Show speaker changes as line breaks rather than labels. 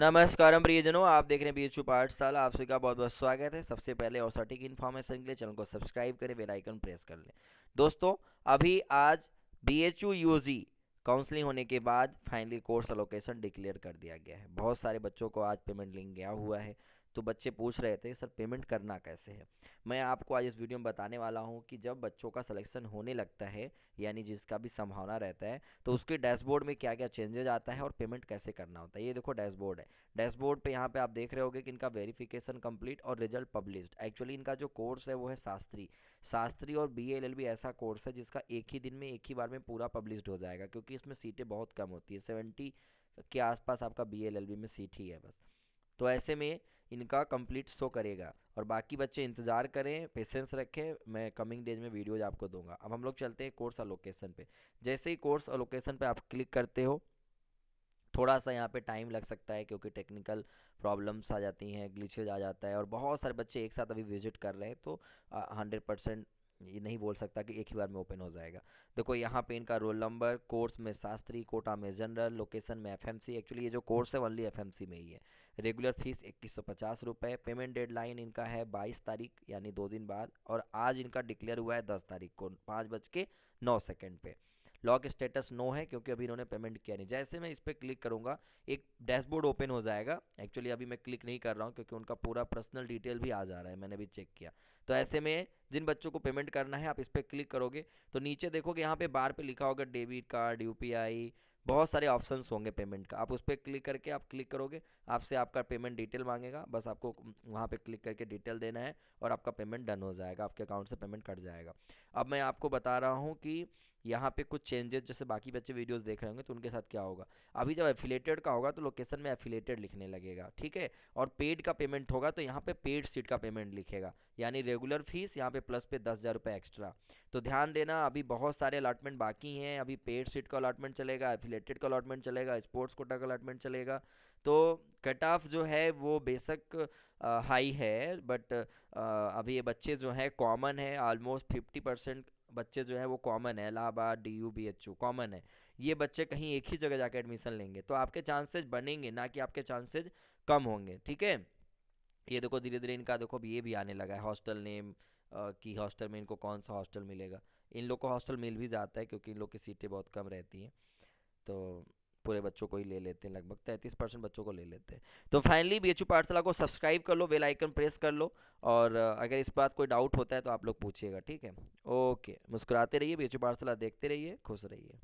नमस्कार प्रियजनों आप देख रहे हैं बी एच पाठशाला आप सभी का बहुत बहुत स्वागत है सबसे पहले और सटीक इन्फॉर्मेशन के लिए चैनल को सब्सक्राइब करें बेल आइकन प्रेस कर लें दोस्तों अभी आज बी एच काउंसलिंग होने के बाद फाइनली कोर्स अलोकेशन डिक्लेयर कर दिया गया है बहुत सारे बच्चों को आज पेमेंट लिंक गया हुआ है तो बच्चे पूछ रहे थे सर पेमेंट करना कैसे है मैं आपको आज इस वीडियो में बताने वाला हूँ कि जब बच्चों का सिलेक्शन होने लगता है यानी जिसका भी संभावना रहता है तो उसके डैशबोर्ड में क्या क्या चेंजेज आता है और पेमेंट कैसे करना होता है ये देखो डैशबोर्ड है डैशबोर्ड पर यहाँ पर आप देख रहे होगे कि इनका वेरीफिकेशन कम्प्लीट और रिजल्ट पब्लिश एक्चुअली इनका जो कोर्स है वो है शास्त्री शास्त्री और बी एल एल बी ऐसा कोर्स है जिसका एक ही दिन में एक ही बार में पूरा पब्लिश हो जाएगा क्योंकि इसमें सीटें बहुत कम होती है सेवेंटी के आसपास आपका बी एल एल बी में सीट ही है बस तो ऐसे में इनका कंप्लीट शो करेगा और बाकी बच्चे इंतज़ार करें पेशेंस रखें मैं कमिंग डेज में वीडियोज आपको दूंगा अब हम लोग चलते हैं कोर्स अलोकेशन पे जैसे ही कोर्स अलोकेशन पे आप क्लिक करते हो थोड़ा सा यहाँ पे टाइम लग सकता है क्योंकि टेक्निकल प्रॉब्लम्स आ जाती हैं ग्लिचेज आ जाता है और बहुत सारे बच्चे एक साथ अभी विजिट कर रहे हैं तो हंड्रेड परसेंट ये नहीं बोल सकता कि एक ही बार में ओपन हो जाएगा देखो यहाँ पे इनका रोल नंबर कोर्स में शास्त्री कोटा में जनरल लोकेशन में एफएमसी एक्चुअली ये जो कोर्स है ओनली एफएमसी में ही है रेगुलर फीस इक्कीस सौ पचास पेमेंट डेडलाइन इनका है बाईस तारीख यानी दो दिन बाद और आज इनका डिक्लेयर हुआ है दस तारीख को पाँच बज के नौ सेकेंड पर लॉक स्टेटस नो है क्योंकि अभी इन्होंने पेमेंट किया नहीं जैसे मैं इस पर क्लिक करूँगा एक डैशबोर्ड ओपन हो जाएगा एक्चुअली अभी मैं क्लिक नहीं कर रहा हूँ क्योंकि उनका पूरा पर्सनल डिटेल भी आ जा रहा है मैंने अभी चेक किया तो ऐसे में जिन बच्चों को पेमेंट करना है आप इस पर क्लिक करोगे तो नीचे देखोगे यहाँ पे बार पे लिखा होगा डेबिट कार्ड यू बहुत सारे ऑप्शन होंगे पेमेंट का आप उस पर क्लिक करके आप क्लिक करोगे आपसे आपका पेमेंट डिटेल मांगेगा बस आपको वहाँ पे क्लिक करके डिटेल देना है और आपका पेमेंट डन हो जाएगा आपके अकाउंट से पेमेंट कट जाएगा अब मैं आपको बता रहा हूँ कि यहाँ पे कुछ चेंजेस जैसे बाकी बच्चे वीडियोस देख रहे होंगे तो उनके साथ क्या होगा अभी जब एफिलेटेड का होगा तो लोकेशन में एफिलेटेड लिखने लगेगा ठीक है और पेड का पेमेंट होगा तो यहाँ पे पेड सीट का पेमेंट लिखेगा यानी रेगुलर फीस यहाँ पे प्लस पे दस हज़ार रुपये एक्स्ट्रा तो ध्यान देना अभी बहुत सारे अलाटमेंट बाकी हैं अभी पेड सीट का अलाटमेंट चलेगा एफिलेटेड का अलाटमेंट चलेगा स्पोर्ट्स कोटा का अलाटमेंट चलेगा तो कट ऑफ जो है वो बेशक हाई है बट अभी ये बच्चे जो हैं कॉमन है ऑलमोस्ट फिफ्टी परसेंट बच्चे जो है वो कॉमन है Allahabad D U B H U common है ये बच्चे कहीं एक ही जगह जाके एडमिशन लेंगे तो आपके चांसेज बनेंगे ना कि आपके चांसेज कम होंगे ठीक है ये देखो धीरे धीरे इनका देखो ये भी आने लगा है हॉस्टल नेम कि हॉस्टल में इनको कौन सा हॉस्टल मिलेगा इन लोग को हॉस्टल मिल भी जाता है क्योंकि इन लोग की सीटें बहुत कम रहती हैं तो पूरे बच्चों को ही ले लेते हैं लगभग तैंतीस परसेंट बच्चों को ले लेते हैं तो फाइनली बी एच यू पाठशाला को सब्सक्राइब कर लो बेल आइकन प्रेस कर लो और अगर इस बात कोई डाउट होता है तो आप लोग पूछिएगा ठीक है ओके मुस्कुराते रहिए बी एच पाठशाला देखते रहिए खुश रहिए